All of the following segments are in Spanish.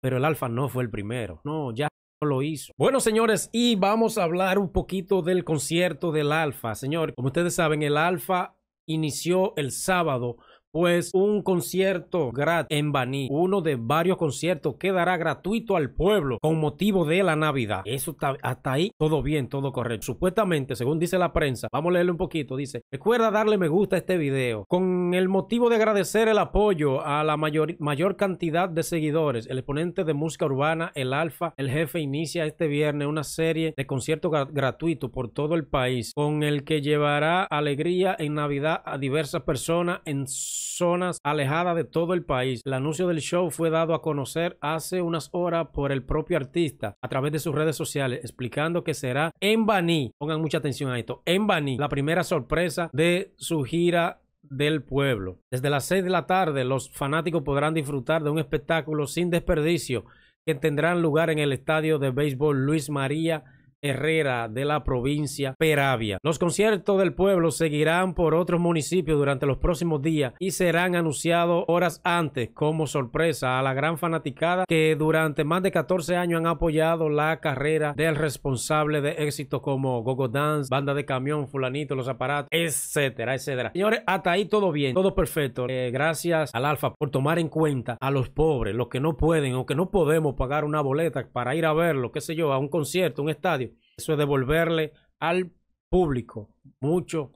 pero el Alfa no fue el primero. No, ya no lo hizo. Bueno, señores, y vamos a hablar un poquito del concierto del Alfa. Señor, como ustedes saben, el Alfa inició el sábado pues un concierto gratis en Baní, uno de varios conciertos que dará gratuito al pueblo con motivo de la Navidad. Eso está hasta ahí, todo bien, todo correcto. Supuestamente, según dice la prensa, vamos a leerle un poquito, dice, recuerda darle me gusta a este video con el motivo de agradecer el apoyo a la mayor, mayor cantidad de seguidores. El exponente de música urbana, el Alfa, el jefe inicia este viernes una serie de conciertos gratuitos por todo el país con el que llevará alegría en Navidad a diversas personas en su zonas alejadas de todo el país. El anuncio del show fue dado a conocer hace unas horas por el propio artista a través de sus redes sociales, explicando que será en Bani. Pongan mucha atención a esto. En Baní, la primera sorpresa de su gira del pueblo. Desde las 6 de la tarde, los fanáticos podrán disfrutar de un espectáculo sin desperdicio que tendrán lugar en el estadio de béisbol Luis María Herrera de la provincia Peravia. Los conciertos del pueblo seguirán por otros municipios durante los próximos días y serán anunciados horas antes como sorpresa a la gran fanaticada que durante más de 14 años han apoyado la carrera del responsable de éxitos como Gogo Dance, Banda de Camión, Fulanito, Los Aparatos, etcétera, etcétera. Señores, hasta ahí todo bien, todo perfecto. Eh, gracias al Alfa por tomar en cuenta a los pobres, los que no pueden o que no podemos pagar una boleta para ir a verlo, qué sé yo, a un concierto, un estadio. Eso es devolverle al público mucho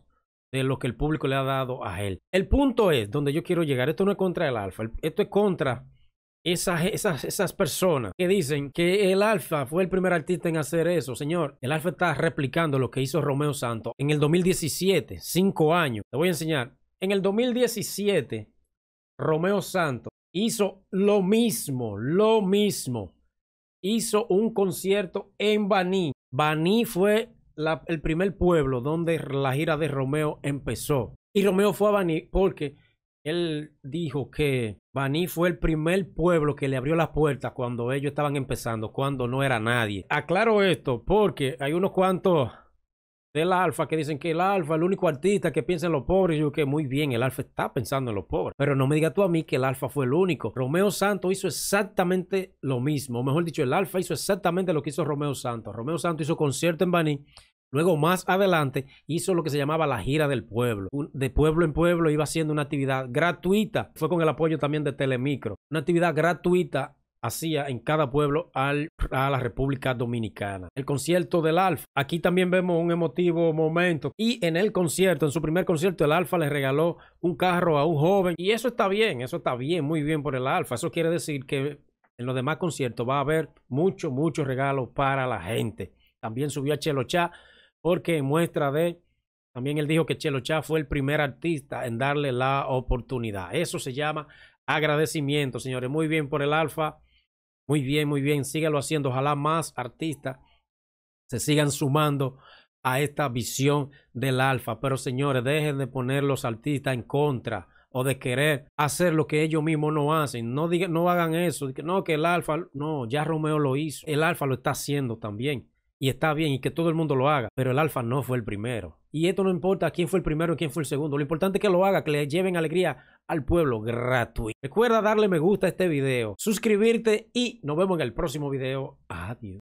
de lo que el público le ha dado a él. El punto es donde yo quiero llegar. Esto no es contra el alfa, esto es contra esas, esas, esas personas que dicen que el alfa fue el primer artista en hacer eso. Señor, el alfa está replicando lo que hizo Romeo Santo en el 2017, cinco años. Te voy a enseñar. En el 2017, Romeo Santo hizo lo mismo, lo mismo. Hizo un concierto en Baní Bani fue el primer pueblo donde la gira de Romeo empezó. Y Romeo fue a Bani porque él dijo que Bani fue el primer pueblo que le abrió las puertas cuando ellos estaban empezando, cuando no era nadie. Aclaro esto porque hay unos cuantos del alfa que dicen que el alfa, el único artista que piensa en los pobres, yo que muy bien, el alfa está pensando en los pobres, pero no me digas tú a mí que el alfa fue el único. Romeo Santo hizo exactamente lo mismo, mejor dicho, el alfa hizo exactamente lo que hizo Romeo Santo. Romeo Santo hizo concierto en Baní, Luego, más adelante, hizo lo que se llamaba la gira del pueblo. de pueblo en pueblo iba haciendo una actividad gratuita. Fue con el apoyo también de Telemicro. Una actividad gratuita hacía en cada pueblo a la República Dominicana. El concierto del Alfa. Aquí también vemos un emotivo momento. Y en el concierto, en su primer concierto, el Alfa le regaló un carro a un joven. Y eso está bien, eso está bien, muy bien por el Alfa. Eso quiere decir que en los demás conciertos va a haber mucho, mucho regalos para la gente. También subió a Chelo Chá porque muestra de... También él dijo que Chelo Chá fue el primer artista en darle la oportunidad. Eso se llama agradecimiento, señores. Muy bien por el Alfa muy bien, muy bien, sígalo haciendo. Ojalá más artistas se sigan sumando a esta visión del alfa. Pero señores, dejen de poner los artistas en contra o de querer hacer lo que ellos mismos no hacen. No, digan, no hagan eso. No, que el alfa, no, ya Romeo lo hizo. El alfa lo está haciendo también. Y está bien, y que todo el mundo lo haga. Pero el alfa no fue el primero. Y esto no importa quién fue el primero y quién fue el segundo. Lo importante es que lo haga, que le lleven alegría al pueblo gratuito. Recuerda darle me gusta a este video, suscribirte y nos vemos en el próximo video. Adiós.